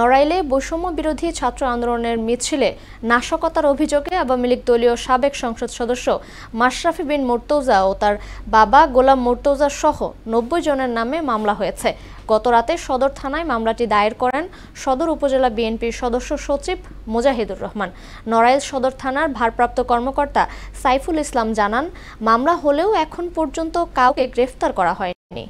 নড়াইলে বৈষম্য বিরোধী ছাত্র আন্দোলনের মিছিলে নাশকতার অভিযোগে আওয়ামী লীগ দলীয় সাবেক সংসদ সদস্য মাশরাফি বিন মোর্তৌজা ও তার বাবা গোলাম মোর্তৌজা সহ নব্বই জনের নামে মামলা হয়েছে গত রাতে সদর থানায় মামলাটি দায়ের করেন সদর উপজেলা বিএনপির সদস্য সচিব মোজাহিদুর রহমান নড়াইল সদর থানার ভারপ্রাপ্ত কর্মকর্তা সাইফুল ইসলাম জানান মামলা হলেও এখন পর্যন্ত কাউকে গ্রেফতার করা হয়নি